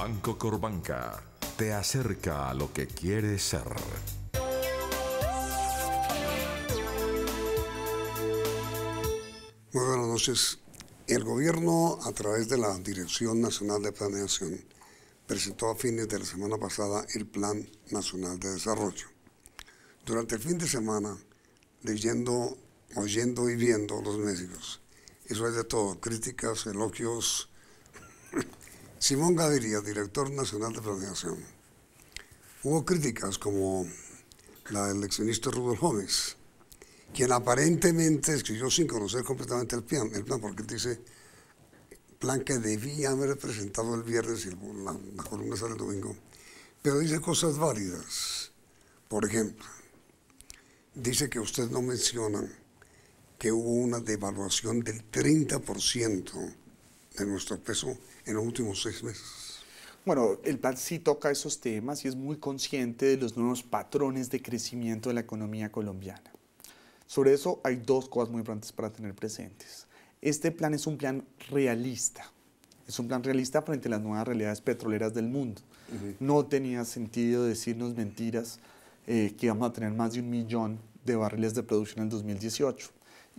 Banco Corbanca te acerca a lo que quieres ser. Muy buenas noches. El gobierno, a través de la Dirección Nacional de Planeación, presentó a fines de la semana pasada el Plan Nacional de Desarrollo. Durante el fin de semana, leyendo, oyendo y viendo los medios, eso es de todo, críticas, elogios, Simón Gaviria, director nacional de planeación. Hubo críticas como la del eleccionista Rudolf Gómez, quien aparentemente escribió sin conocer completamente el plan, el plan porque dice plan que debía haber presentado el viernes y la, la, columna sale el domingo, pero dice cosas válidas. Por ejemplo, dice que usted no menciona que hubo una devaluación del 30% nuestro peso en los últimos seis meses? Bueno, el plan sí toca esos temas y es muy consciente de los nuevos patrones de crecimiento de la economía colombiana. Sobre eso hay dos cosas muy importantes para tener presentes. Este plan es un plan realista. Es un plan realista frente a las nuevas realidades petroleras del mundo. No tenía sentido decirnos mentiras eh, que íbamos a tener más de un millón de barriles de producción en 2018.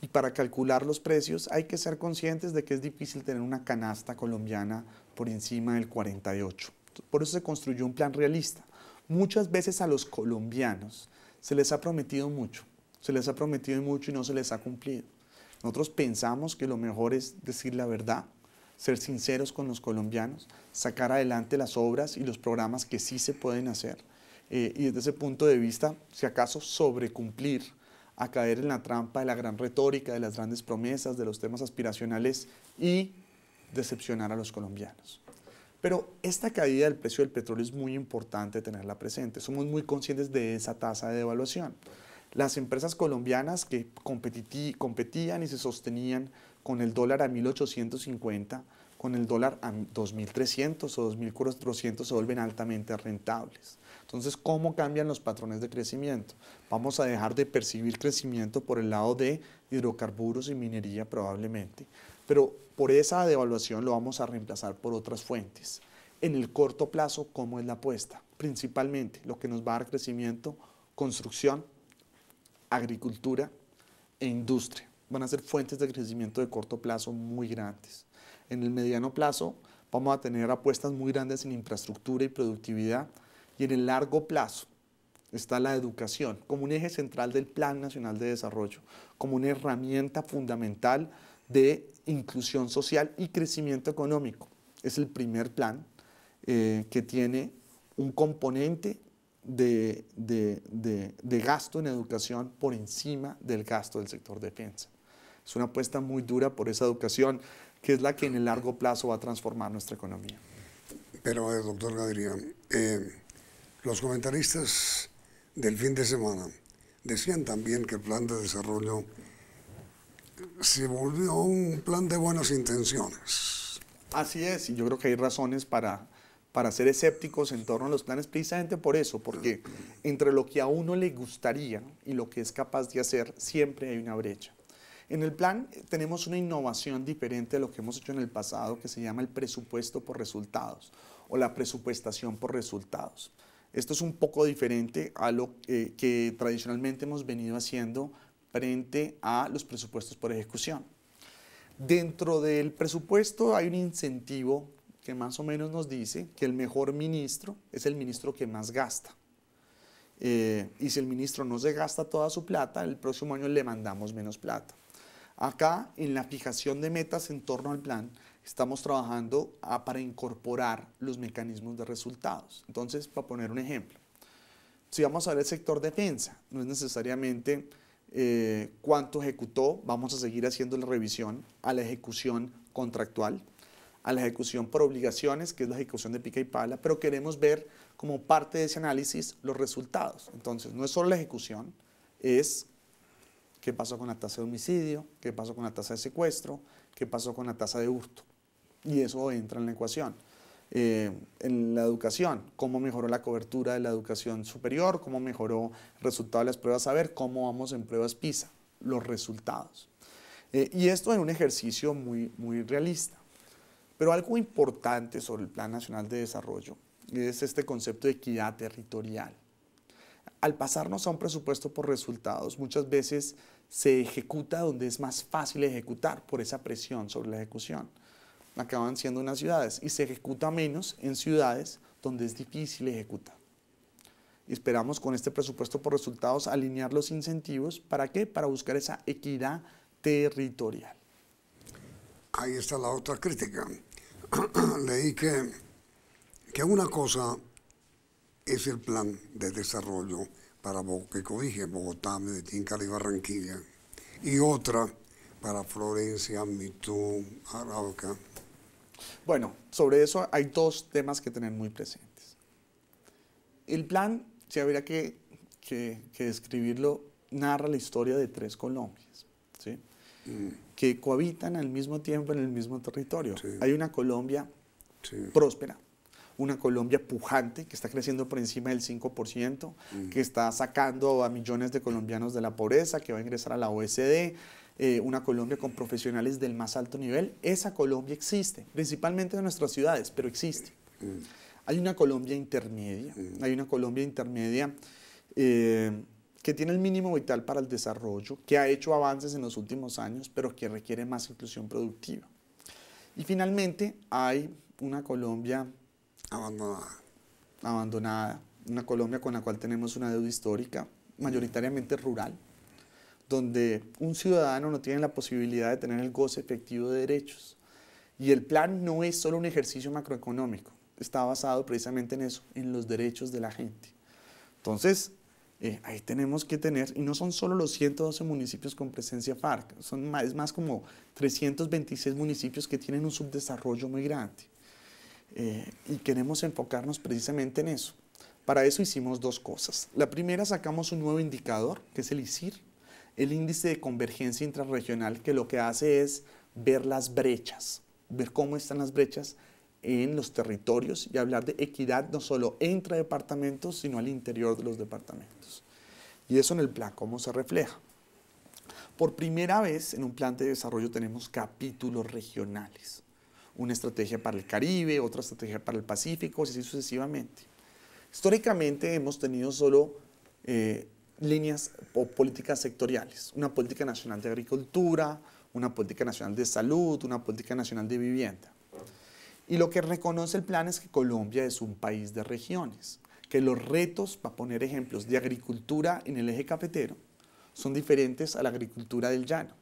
Y para calcular los precios hay que ser conscientes de que es difícil tener una canasta colombiana por encima del 48. Por eso se construyó un plan realista. Muchas veces a los colombianos se les ha prometido mucho, se les ha prometido mucho y no se les ha cumplido. Nosotros pensamos que lo mejor es decir la verdad, ser sinceros con los colombianos, sacar adelante las obras y los programas que sí se pueden hacer. Eh, y desde ese punto de vista, si acaso sobre sobrecumplir a caer en la trampa de la gran retórica, de las grandes promesas, de los temas aspiracionales y decepcionar a los colombianos. Pero esta caída del precio del petróleo es muy importante tenerla presente. Somos muy conscientes de esa tasa de devaluación. Las empresas colombianas que competían y se sostenían con el dólar a 1850 con el dólar a 2.300 o 2.400 se vuelven altamente rentables. Entonces, ¿cómo cambian los patrones de crecimiento? Vamos a dejar de percibir crecimiento por el lado de hidrocarburos y minería probablemente, pero por esa devaluación lo vamos a reemplazar por otras fuentes. En el corto plazo, ¿cómo es la apuesta? Principalmente lo que nos va a dar crecimiento, construcción, agricultura e industria. Van a ser fuentes de crecimiento de corto plazo muy grandes. En el mediano plazo vamos a tener apuestas muy grandes en infraestructura y productividad y en el largo plazo está la educación como un eje central del Plan Nacional de Desarrollo, como una herramienta fundamental de inclusión social y crecimiento económico. Es el primer plan eh, que tiene un componente de, de, gasto en educación por encima del gasto del sector defensa. Es una apuesta muy dura por esa educación que es la que en el largo plazo va a transformar nuestra economía. Pero, eh, doctor Gaviria, eh, los comentaristas del fin de semana decían también que el plan de desarrollo se volvió un plan de buenas intenciones. Así es, y yo creo que hay razones para, para ser escépticos en torno a los planes precisamente por eso, porque entre lo que a uno le gustaría y lo que es capaz de hacer siempre hay una brecha. En el plan eh, tenemos una innovación diferente a lo que hemos hecho en el pasado que se llama el presupuesto por resultados o la presupuestación por resultados. Esto es un poco diferente a lo eh, que tradicionalmente hemos venido haciendo frente a los presupuestos por ejecución. Dentro del presupuesto hay un incentivo que más o menos nos dice que el mejor ministro es el ministro que más gasta. Eh, y si el ministro no se gasta toda su plata, el próximo año le mandamos menos plata. Acá, en la fijación de metas en torno al plan, estamos trabajando ah, para incorporar los mecanismos de resultados. Entonces, para poner un ejemplo, si vamos a ver el sector defensa, no es necesariamente eh, cuánto ejecutó, vamos a seguir haciendo la revisión a la ejecución contractual, a la ejecución por obligaciones, que es la ejecución de pica y pala, pero queremos ver como parte de ese análisis los resultados. Entonces, no es solo la ejecución, es qué pasó con la tasa de homicidio, qué pasó con la tasa de secuestro, qué pasó con la tasa de hurto. Y eso entra en la ecuación. Eh, en la educación, cómo mejoró la cobertura de la educación superior, cómo mejoró el resultado de las pruebas saber, cómo vamos en pruebas PISA, los resultados. Eh, y esto es un ejercicio muy, muy realista. Pero algo importante sobre el Plan Nacional de Desarrollo es este concepto de equidad territorial al pasarnos a un presupuesto por resultados, muchas veces se ejecuta donde es más fácil ejecutar por esa presión sobre la ejecución. Acaban siendo unas ciudades y se ejecuta menos en ciudades donde es difícil ejecutar. esperamos con este presupuesto por resultados alinear los incentivos. ¿Para qué? Para buscar esa equidad territorial. Ahí está la otra crítica. Leí que, que una cosa es el plan de desarrollo para Bogotá, Medellín, Cali, Barranquilla, y otra para Florencia, Mitú, Arauca. Bueno, sobre eso hay dos temas que tener muy presentes. El plan, si habría que, que, describirlo, narra la historia de tres Colombias, mm. que cohabitan al mismo tiempo en el mismo territorio. Hay una Colombia próspera, una Colombia pujante que está creciendo por encima del 5%, que está sacando a millones de colombianos de la pobreza, que va a ingresar a la OSD. Eh, una Colombia con profesionales del más alto nivel, esa Colombia existe, principalmente en nuestras ciudades, pero existe. Mm. Hay una Colombia intermedia, mm. hay una Colombia intermedia eh, que tiene el mínimo vital para el desarrollo, que ha hecho avances en los últimos años, pero que requiere más inclusión productiva. Y finalmente hay una Colombia abandonada. Abandonada. Una Colombia con la cual tenemos una deuda histórica, mayoritariamente rural, donde un ciudadano no tiene la posibilidad de tener el goce efectivo de derechos. Y el plan no es solo un ejercicio macroeconómico, está basado precisamente en eso, en los derechos de la gente. Entonces, eh, ahí tenemos que tener, y no son solo los 112 municipios con presencia FARC, son más, más como 326 municipios que tienen un subdesarrollo muy grande. Eh, y queremos enfocarnos precisamente en eso. Para eso hicimos dos cosas. La primera, sacamos un nuevo indicador, que es el ICIR, el índice de convergencia intrarregional, que lo que hace es ver las brechas, ver cómo están las brechas en los territorios y hablar de equidad no solo entre departamentos, sino al interior de los departamentos. Y eso en el plan, cómo se refleja. Por primera vez en un plan de desarrollo tenemos capítulos regionales una estrategia para el Caribe, otra estrategia para el Pacífico, y así sucesivamente. Históricamente hemos tenido solo eh, líneas o políticas sectoriales, una política nacional de agricultura, una política nacional de salud, una política nacional de vivienda. Y lo que reconoce el plan es que Colombia es un país de regiones, que los retos, para poner ejemplos, de agricultura en el eje cafetero son diferentes a la agricultura del llano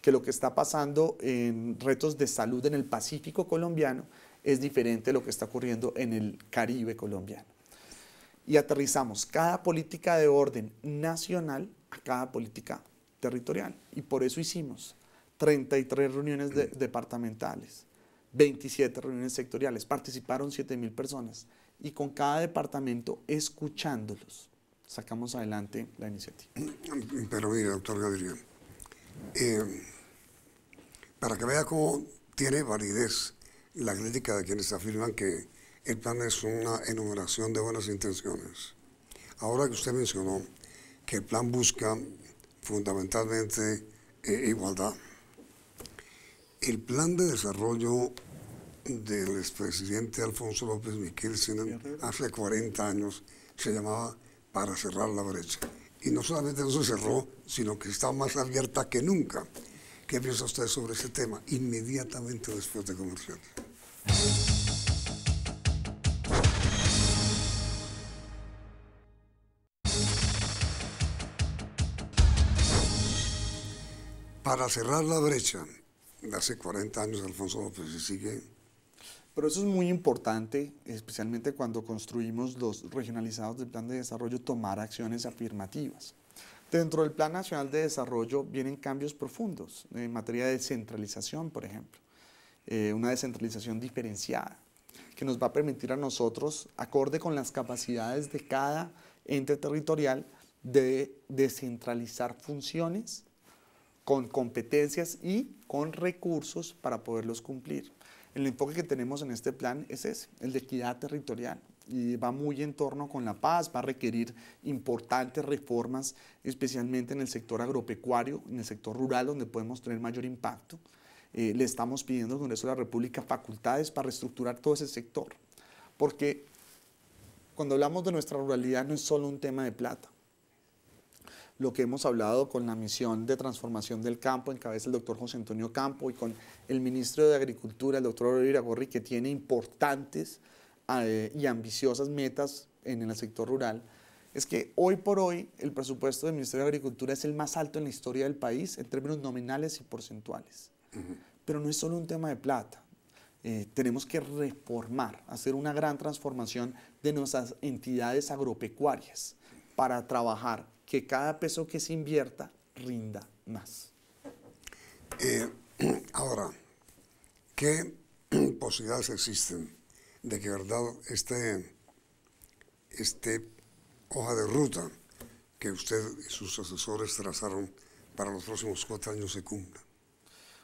que lo que está pasando en retos de salud en el Pacífico colombiano es diferente a lo que está ocurriendo en el Caribe colombiano. Y aterrizamos cada política de orden nacional a cada política territorial. Y por eso hicimos 33 reuniones departamentales, 27 reuniones sectoriales, participaron mil personas y con cada departamento escuchándolos sacamos adelante la iniciativa. Pero doctor Gabriel, eh, para que vea cómo tiene validez la crítica de quienes afirman que el plan es una enumeración de buenas intenciones. Ahora que usted mencionó que el plan busca fundamentalmente eh, igualdad, el plan de desarrollo del expresidente Alfonso López Miquel hace 40 años se llamaba Para cerrar la brecha y no solamente no se cerró, sino que está más abierta que nunca. ¿Qué piensa usted sobre ese tema? Inmediatamente después de comerciar? Para cerrar la brecha, de hace 40 años Alfonso López y sigue pero eso es muy importante, especialmente cuando construimos los regionalizados del Plan de Desarrollo, tomar acciones afirmativas. Dentro del Plan Nacional de Desarrollo vienen cambios profundos en materia de descentralización, por ejemplo. Eh, una descentralización diferenciada, que nos va a permitir a nosotros, acorde con las capacidades de cada ente territorial, de descentralizar funciones con competencias y con recursos para poderlos cumplir. El enfoque que tenemos en este plan es ese, el de equidad territorial. Y va muy en torno con la paz, va a requerir importantes reformas, especialmente en el sector agropecuario, en el sector rural, donde podemos tener mayor impacto. Eh, le estamos pidiendo al Congreso de la República facultades para reestructurar todo ese sector. Porque cuando hablamos de nuestra ruralidad no es solo un tema de plata, lo que hemos hablado con la misión de transformación del campo en cabeza del doctor José Antonio Campo y con el ministro de Agricultura, el doctor Olivera Gorri, que tiene importantes eh, y ambiciosas metas en, el sector rural, es que hoy por hoy el presupuesto del Ministerio de Agricultura es el más alto en la historia del país en términos nominales y porcentuales. Pero no es solo un tema de plata. Eh, tenemos que reformar, hacer una gran transformación de nuestras entidades agropecuarias para trabajar que cada peso que se invierta rinda más. Eh, ahora, ¿qué posibilidades existen de que, verdad, este, este hoja de ruta que usted y sus asesores trazaron para los próximos cuatro años se cumpla?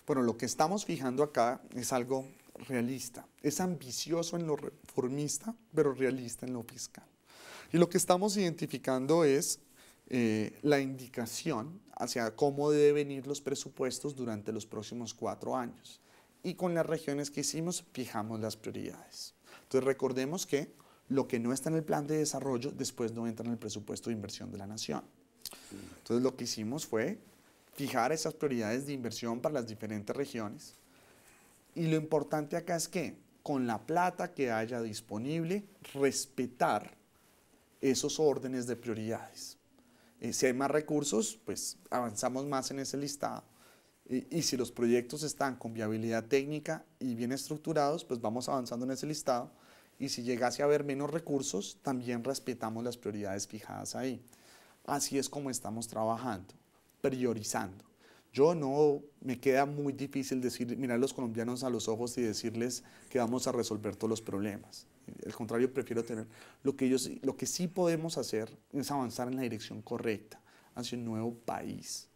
Bueno, lo que estamos fijando acá es algo realista. Es ambicioso en lo reformista, pero realista en lo fiscal. Y lo que estamos identificando es eh, la indicación hacia cómo deben ir los presupuestos durante los próximos cuatro años. Y con las regiones que hicimos, fijamos las prioridades. Entonces recordemos que lo que no está en el plan de desarrollo después no entra en el presupuesto de inversión de la nación. Entonces lo que hicimos fue fijar esas prioridades de inversión para las diferentes regiones. Y lo importante acá es que con la plata que haya disponible, respetar esos órdenes de prioridades. Eh, si hay más recursos, pues avanzamos más en ese listado. y si los proyectos están con viabilidad técnica y bien estructurados, pues vamos avanzando en ese listado. Y si llegase a haber menos recursos, también respetamos las prioridades fijadas ahí. Así es como estamos trabajando, priorizando. Yo no me queda muy difícil decir, mirar a los colombianos a los ojos y decirles que vamos a resolver todos los problemas. Al contrario, prefiero tener lo que ellos, lo que sí podemos hacer es avanzar en la dirección correcta hacia un nuevo país,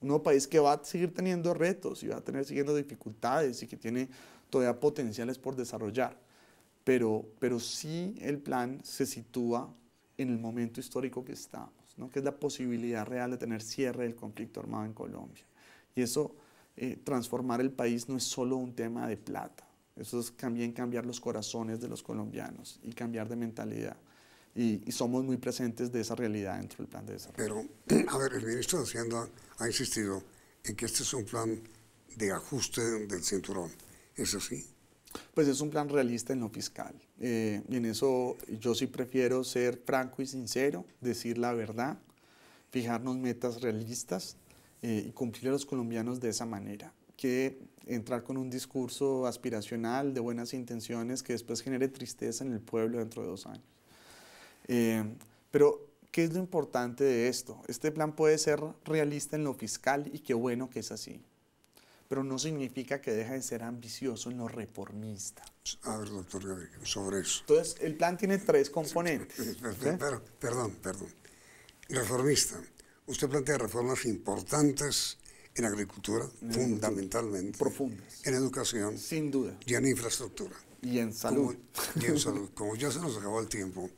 un nuevo país que va a seguir teniendo retos y va a tener siguiendo dificultades y que tiene todavía potenciales por desarrollar. Pero, pero sí el plan se sitúa en el momento histórico que estamos, ¿no? que es la posibilidad real de tener cierre del conflicto armado en Colombia. Y eso, eh, transformar el país no es solo un tema de plata, eso es también cambiar los corazones de los colombianos y cambiar de mentalidad. Y, somos muy presentes de esa realidad dentro del plan de desarrollo. Pero, a ver, el ministro de Hacienda ha insistido en que este es un plan de ajuste del cinturón. ¿Es así? Pues es un plan realista en lo fiscal. y eh, en eso yo sí prefiero ser franco y sincero, decir la verdad, fijarnos metas realistas, eh, y cumplir a los colombianos de esa manera que entrar con un discurso aspiracional de buenas intenciones que después genere tristeza en el pueblo dentro de dos años. Eh, pero, ¿qué es lo importante de esto? Este plan puede ser realista en lo fiscal y qué bueno que es así, pero no significa que deja de ser ambicioso en lo reformista. A ver, doctor sobre eso. Entonces, el plan tiene tres componentes. Perdón, perdón. Reformista Usted plantea reformas importantes en agricultura, fundamentalmente. Profundas. En educación. Sin duda. Y en infraestructura. Y en salud. Como, ya se nos acabó el tiempo,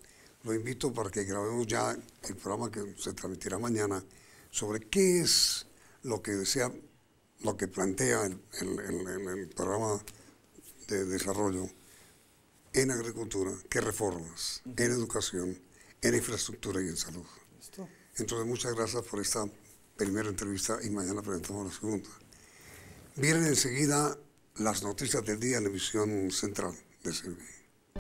lo invito para que grabemos ya el programa que se transmitirá mañana sobre qué es lo que desea, lo que plantea el, el, programa de desarrollo en agricultura, qué reformas, en educación, en infraestructura y en salud. Entonces, muchas gracias por esta primera entrevista y mañana presentamos la segunda. Vienen enseguida las noticias del día en la emisión central de Sevilla.